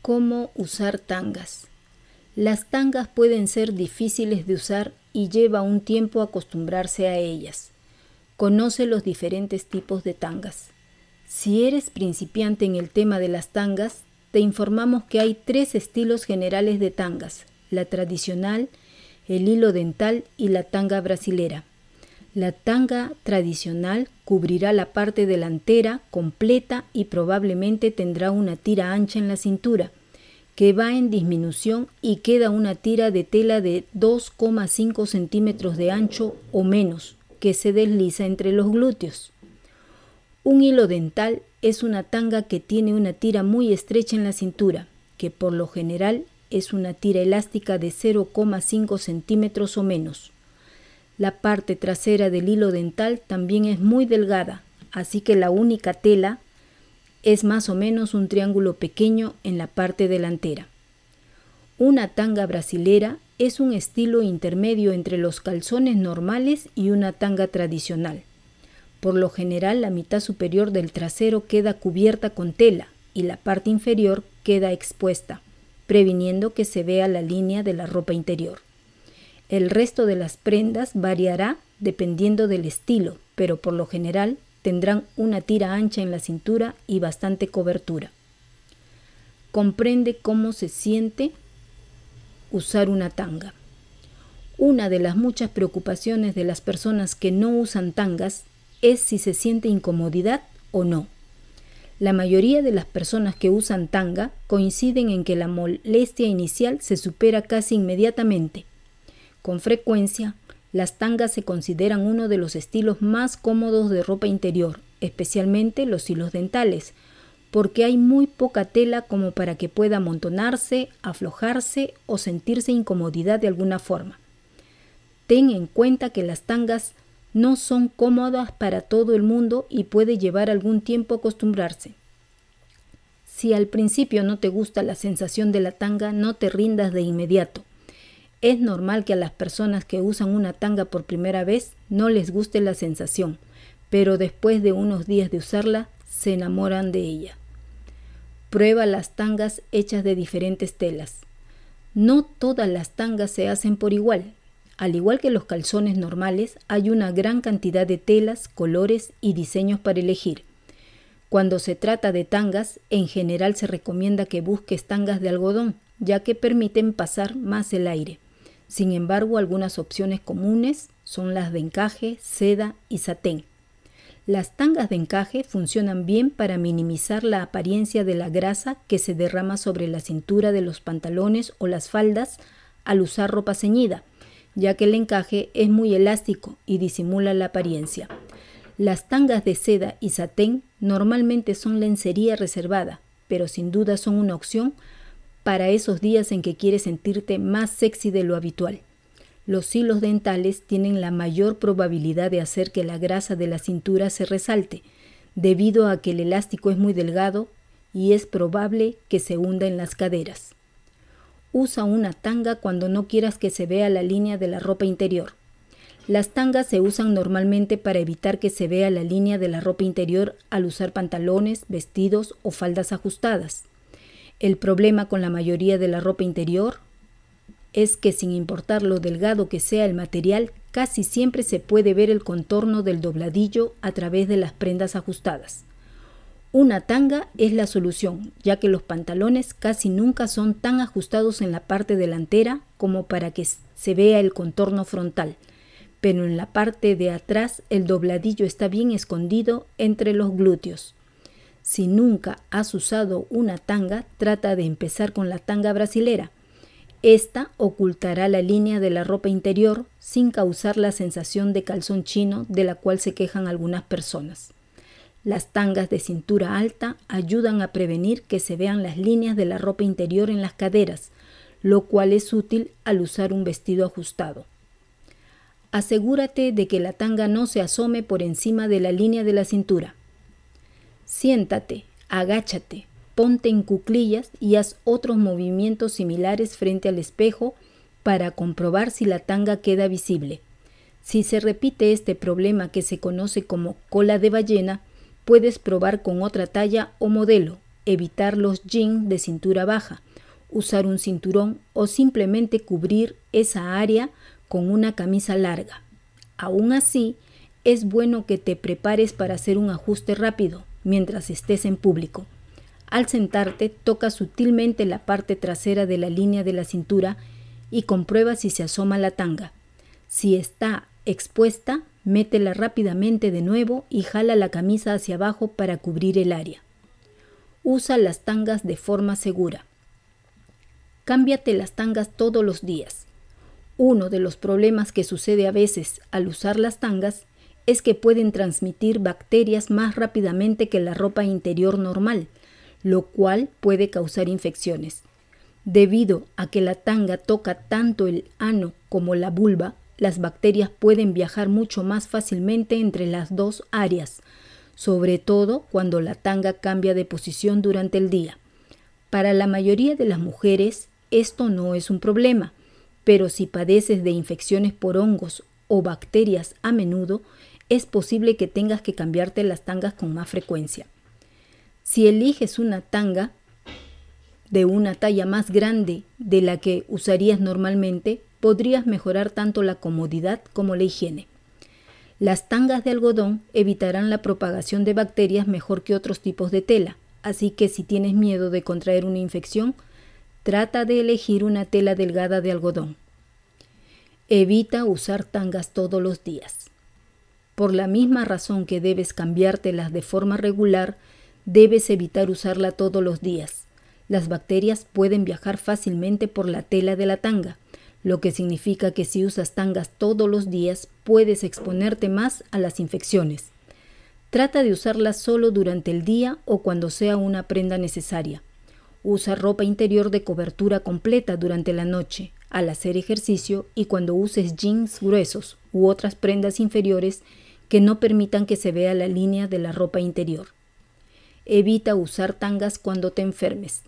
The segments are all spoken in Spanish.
¿Cómo usar tangas? Las tangas pueden ser difíciles de usar y lleva un tiempo acostumbrarse a ellas. Conoce los diferentes tipos de tangas. Si eres principiante en el tema de las tangas, te informamos que hay tres estilos generales de tangas, la tradicional, el hilo dental y la tanga brasilera. La tanga tradicional cubrirá la parte delantera completa y probablemente tendrá una tira ancha en la cintura, que va en disminución y queda una tira de tela de 2,5 centímetros de ancho o menos, que se desliza entre los glúteos. Un hilo dental es una tanga que tiene una tira muy estrecha en la cintura, que por lo general es una tira elástica de 0,5 centímetros o menos. La parte trasera del hilo dental también es muy delgada, así que la única tela es más o menos un triángulo pequeño en la parte delantera. Una tanga brasilera es un estilo intermedio entre los calzones normales y una tanga tradicional. Por lo general la mitad superior del trasero queda cubierta con tela y la parte inferior queda expuesta, previniendo que se vea la línea de la ropa interior. El resto de las prendas variará dependiendo del estilo, pero por lo general tendrán una tira ancha en la cintura y bastante cobertura. Comprende cómo se siente usar una tanga. Una de las muchas preocupaciones de las personas que no usan tangas es si se siente incomodidad o no. La mayoría de las personas que usan tanga coinciden en que la molestia inicial se supera casi inmediatamente con frecuencia, las tangas se consideran uno de los estilos más cómodos de ropa interior, especialmente los hilos dentales, porque hay muy poca tela como para que pueda amontonarse, aflojarse o sentirse incomodidad de alguna forma. Ten en cuenta que las tangas no son cómodas para todo el mundo y puede llevar algún tiempo acostumbrarse. Si al principio no te gusta la sensación de la tanga, no te rindas de inmediato. Es normal que a las personas que usan una tanga por primera vez no les guste la sensación, pero después de unos días de usarla se enamoran de ella. Prueba las tangas hechas de diferentes telas. No todas las tangas se hacen por igual. Al igual que los calzones normales, hay una gran cantidad de telas, colores y diseños para elegir. Cuando se trata de tangas, en general se recomienda que busques tangas de algodón, ya que permiten pasar más el aire. Sin embargo, algunas opciones comunes son las de encaje, seda y satén. Las tangas de encaje funcionan bien para minimizar la apariencia de la grasa que se derrama sobre la cintura de los pantalones o las faldas al usar ropa ceñida, ya que el encaje es muy elástico y disimula la apariencia. Las tangas de seda y satén normalmente son lencería reservada, pero sin duda son una opción para esos días en que quieres sentirte más sexy de lo habitual. Los hilos dentales tienen la mayor probabilidad de hacer que la grasa de la cintura se resalte, debido a que el elástico es muy delgado y es probable que se hunda en las caderas. Usa una tanga cuando no quieras que se vea la línea de la ropa interior. Las tangas se usan normalmente para evitar que se vea la línea de la ropa interior al usar pantalones, vestidos o faldas ajustadas. El problema con la mayoría de la ropa interior es que sin importar lo delgado que sea el material, casi siempre se puede ver el contorno del dobladillo a través de las prendas ajustadas. Una tanga es la solución, ya que los pantalones casi nunca son tan ajustados en la parte delantera como para que se vea el contorno frontal, pero en la parte de atrás el dobladillo está bien escondido entre los glúteos. Si nunca has usado una tanga, trata de empezar con la tanga brasilera. Esta ocultará la línea de la ropa interior sin causar la sensación de calzón chino de la cual se quejan algunas personas. Las tangas de cintura alta ayudan a prevenir que se vean las líneas de la ropa interior en las caderas, lo cual es útil al usar un vestido ajustado. Asegúrate de que la tanga no se asome por encima de la línea de la cintura. Siéntate, agáchate, ponte en cuclillas y haz otros movimientos similares frente al espejo para comprobar si la tanga queda visible. Si se repite este problema que se conoce como cola de ballena, puedes probar con otra talla o modelo, evitar los jeans de cintura baja, usar un cinturón o simplemente cubrir esa área con una camisa larga. Aún así, es bueno que te prepares para hacer un ajuste rápido, mientras estés en público. Al sentarte, toca sutilmente la parte trasera de la línea de la cintura y comprueba si se asoma la tanga. Si está expuesta, métela rápidamente de nuevo y jala la camisa hacia abajo para cubrir el área. Usa las tangas de forma segura. Cámbiate las tangas todos los días. Uno de los problemas que sucede a veces al usar las tangas es que pueden transmitir bacterias más rápidamente que la ropa interior normal, lo cual puede causar infecciones. Debido a que la tanga toca tanto el ano como la vulva, las bacterias pueden viajar mucho más fácilmente entre las dos áreas, sobre todo cuando la tanga cambia de posición durante el día. Para la mayoría de las mujeres esto no es un problema, pero si padeces de infecciones por hongos o bacterias a menudo, es posible que tengas que cambiarte las tangas con más frecuencia. Si eliges una tanga de una talla más grande de la que usarías normalmente, podrías mejorar tanto la comodidad como la higiene. Las tangas de algodón evitarán la propagación de bacterias mejor que otros tipos de tela, así que si tienes miedo de contraer una infección, trata de elegir una tela delgada de algodón. Evita usar tangas todos los días. Por la misma razón que debes cambiártelas de forma regular, debes evitar usarla todos los días. Las bacterias pueden viajar fácilmente por la tela de la tanga, lo que significa que si usas tangas todos los días puedes exponerte más a las infecciones. Trata de usarlas solo durante el día o cuando sea una prenda necesaria. Usa ropa interior de cobertura completa durante la noche, al hacer ejercicio y cuando uses jeans gruesos u otras prendas inferiores que no permitan que se vea la línea de la ropa interior. Evita usar tangas cuando te enfermes.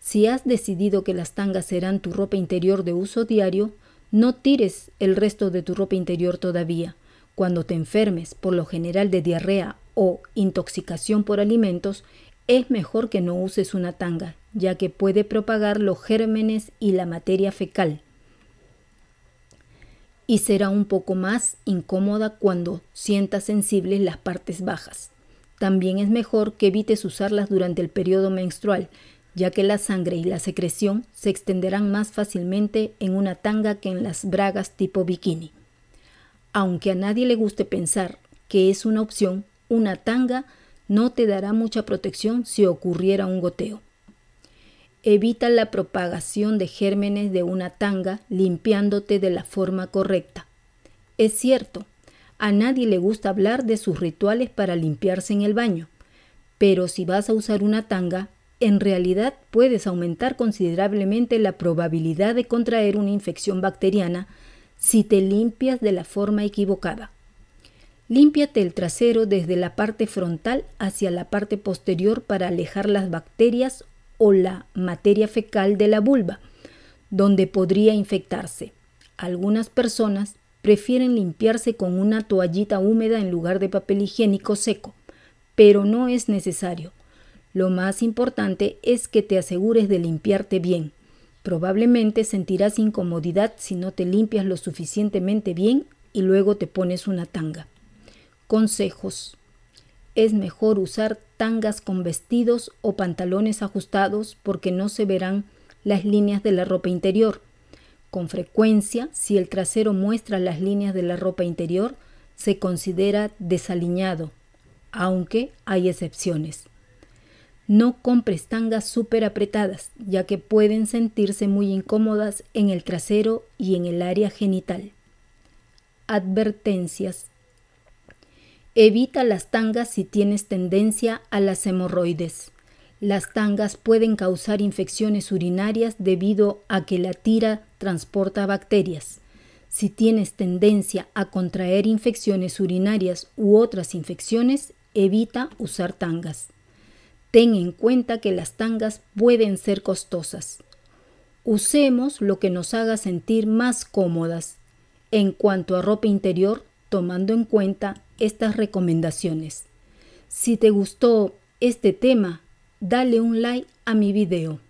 Si has decidido que las tangas serán tu ropa interior de uso diario, no tires el resto de tu ropa interior todavía. Cuando te enfermes, por lo general de diarrea o intoxicación por alimentos, es mejor que no uses una tanga, ya que puede propagar los gérmenes y la materia fecal y será un poco más incómoda cuando sientas sensibles las partes bajas. También es mejor que evites usarlas durante el periodo menstrual, ya que la sangre y la secreción se extenderán más fácilmente en una tanga que en las bragas tipo bikini. Aunque a nadie le guste pensar que es una opción, una tanga no te dará mucha protección si ocurriera un goteo. Evita la propagación de gérmenes de una tanga limpiándote de la forma correcta. Es cierto, a nadie le gusta hablar de sus rituales para limpiarse en el baño, pero si vas a usar una tanga, en realidad puedes aumentar considerablemente la probabilidad de contraer una infección bacteriana si te limpias de la forma equivocada. Límpiate el trasero desde la parte frontal hacia la parte posterior para alejar las bacterias o la materia fecal de la vulva, donde podría infectarse. Algunas personas prefieren limpiarse con una toallita húmeda en lugar de papel higiénico seco, pero no es necesario. Lo más importante es que te asegures de limpiarte bien. Probablemente sentirás incomodidad si no te limpias lo suficientemente bien y luego te pones una tanga. Consejos es mejor usar tangas con vestidos o pantalones ajustados porque no se verán las líneas de la ropa interior. Con frecuencia, si el trasero muestra las líneas de la ropa interior, se considera desaliñado, aunque hay excepciones. No compres tangas súper apretadas, ya que pueden sentirse muy incómodas en el trasero y en el área genital. Advertencias Evita las tangas si tienes tendencia a las hemorroides. Las tangas pueden causar infecciones urinarias debido a que la tira transporta bacterias. Si tienes tendencia a contraer infecciones urinarias u otras infecciones, evita usar tangas. Ten en cuenta que las tangas pueden ser costosas. Usemos lo que nos haga sentir más cómodas. En cuanto a ropa interior, tomando en cuenta estas recomendaciones. Si te gustó este tema, dale un like a mi video.